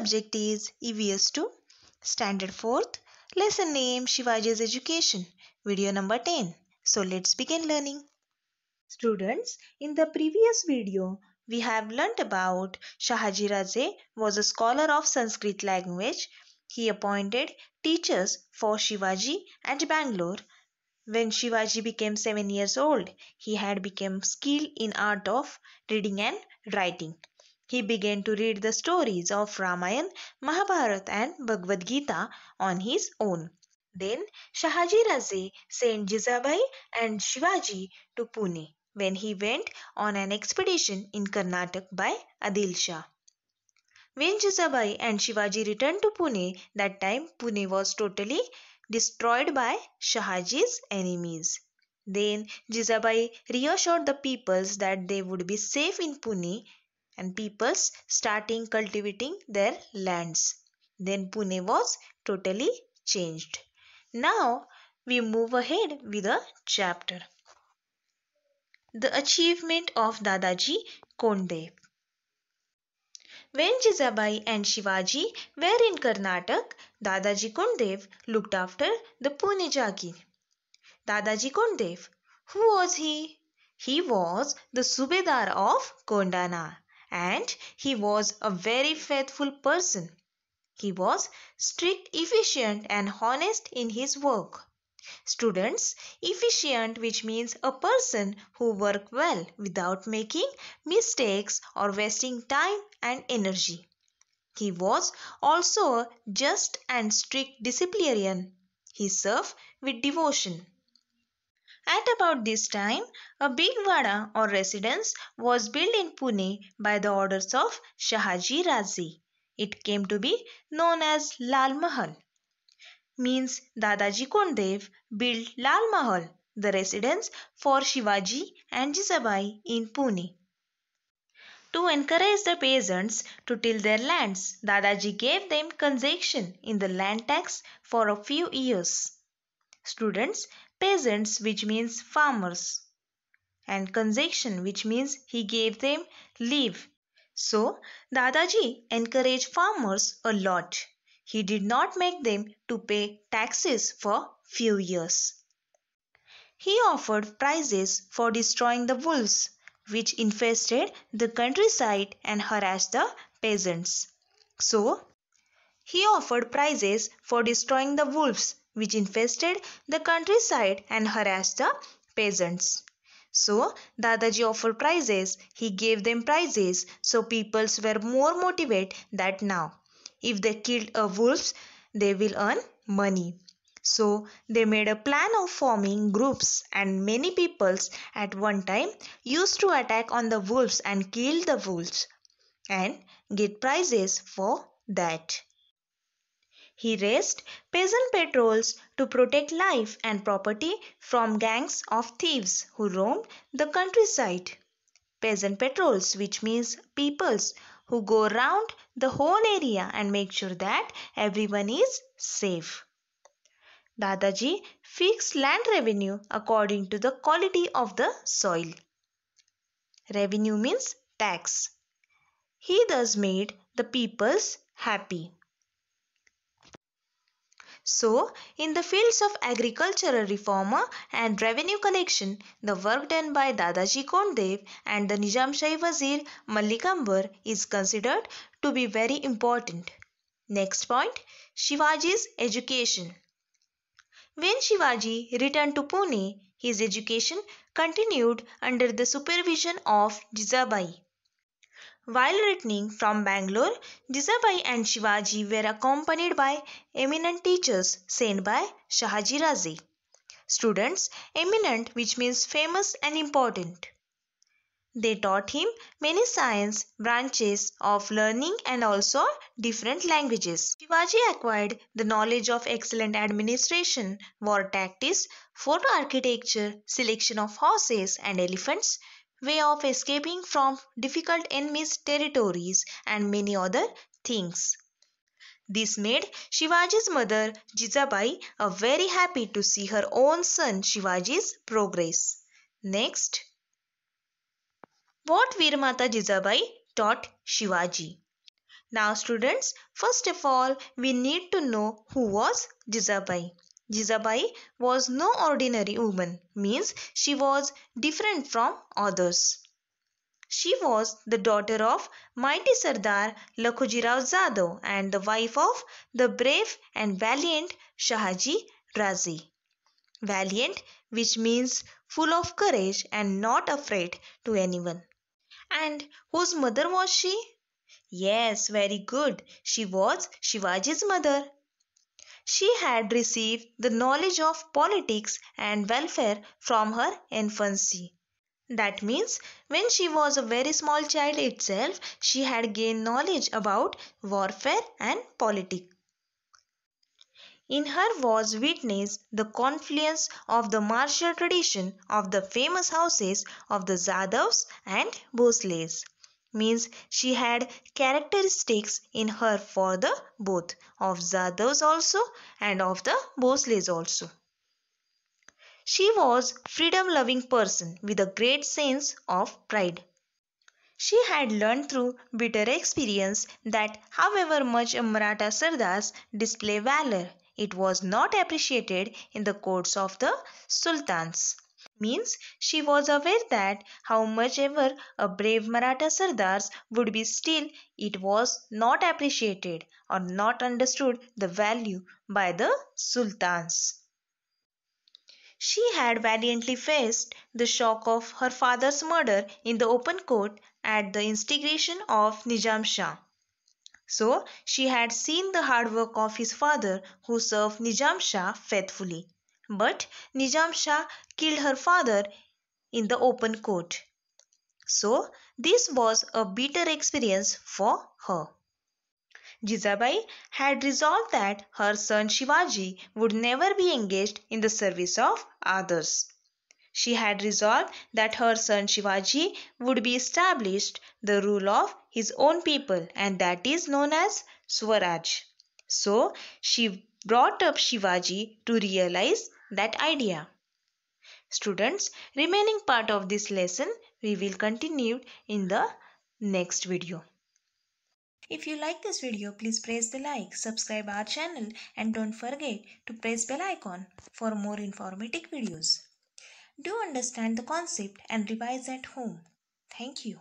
subject is EVS 2, standard 4th, lesson name Shivaji's education, video number 10. So let's begin learning. Students, in the previous video, we have learnt about Shahaji Raje was a scholar of Sanskrit language. He appointed teachers for Shivaji and Bangalore. When Shivaji became 7 years old, he had become skilled in art of reading and writing. He began to read the stories of Ramayana, Mahabharat, and Bhagavad Gita on his own. Then Shahaji Raze sent Jizabai and Shivaji to Pune when he went on an expedition in Karnataka by Adil Shah. When Jizabai and Shivaji returned to Pune, that time Pune was totally destroyed by Shahaji's enemies. Then Jizabai reassured the peoples that they would be safe in Pune and peoples starting cultivating their lands. Then Pune was totally changed. Now we move ahead with the chapter. The achievement of Dadaji Konde. When Jizabai and Shivaji were in Karnataka, Dadaji Kondev looked after the Pune Jagir. Dadaji Kondev, who was he? He was the Subedar of Kondana and he was a very faithful person. He was strict, efficient, and honest in his work. Students, efficient which means a person who work well without making mistakes or wasting time and energy. He was also a just and strict disciplinarian. He served with devotion. At about this time, a big vada or residence was built in Pune by the orders of Shahaji Razi. It came to be known as Lal Mahal. Means Dadaji Kondev built Lal Mahal, the residence for Shivaji and Jisabai in Pune. To encourage the peasants to till their lands, Dadaji gave them concession in the land tax for a few years. Students, peasants which means farmers and concession, which means he gave them leave. So Dadaji encouraged farmers a lot. He did not make them to pay taxes for few years. He offered prizes for destroying the wolves which infested the countryside and harassed the peasants. So, he offered prizes for destroying the wolves which infested the countryside and harassed the peasants. So Dadaji offered prizes, he gave them prizes, so peoples were more motivated that now, if they killed a wolf, they will earn money. So they made a plan of forming groups and many peoples at one time used to attack on the wolves and kill the wolves and get prizes for that. He raised peasant patrols to protect life and property from gangs of thieves who roamed the countryside. Peasant patrols, which means peoples who go around the whole area and make sure that everyone is safe. Dadaji fixed land revenue according to the quality of the soil. Revenue means tax. He thus made the peoples happy. So, in the fields of agricultural reformer and revenue collection, the work done by Dadaji Kondev and the Nizamshahi Wazir Mallikambar is considered to be very important. Next point, Shivaji's education. When Shivaji returned to Pune, his education continued under the supervision of Jizabai. While returning from Bangalore, Jizabai and Shivaji were accompanied by eminent teachers sent by Shahaji Razi. Students, eminent which means famous and important. They taught him many science branches of learning and also different languages. Shivaji acquired the knowledge of excellent administration, war tactics, photo architecture, selection of horses and elephants, way of escaping from difficult enemies' territories, and many other things. This made Shivaji's mother Jizabai very happy to see her own son Shivaji's progress. Next, what Virmata Jizabai taught Shivaji. Now students, first of all, we need to know who was Jizabai. Jizabai was no ordinary woman, means she was different from others. She was the daughter of mighty Sardar Lakhojirao Zado and the wife of the brave and valiant Shahaji Razi. Valiant, which means full of courage and not afraid to anyone. And whose mother was she? Yes, very good. She was Shivaji's mother. She had received the knowledge of politics and welfare from her infancy. That means when she was a very small child itself, she had gained knowledge about warfare and politics. In her was witnessed the confluence of the martial tradition of the famous houses of the Zadavs and Bhosles means she had characteristics in her for the both of Zadavs also and of the Bosleys also. She was freedom-loving person with a great sense of pride. She had learned through bitter experience that however much a Maratha Sardas display valor, it was not appreciated in the courts of the sultans means she was aware that how much ever a brave Maratha Sardars would be still it was not appreciated or not understood the value by the sultans. She had valiantly faced the shock of her father's murder in the open court at the instigation of Nizam Shah. So she had seen the hard work of his father who served Nizam Shah faithfully. But Nizam Shah killed her father in the open court. So this was a bitter experience for her. Jizabai had resolved that her son Shivaji would never be engaged in the service of others. She had resolved that her son Shivaji would be established the rule of his own people and that is known as Swaraj. So she brought up Shivaji to realize that idea. Students, remaining part of this lesson we will continue in the next video. If you like this video, please press the like, subscribe our channel and don't forget to press bell icon for more informative videos. Do understand the concept and revise at home. Thank you.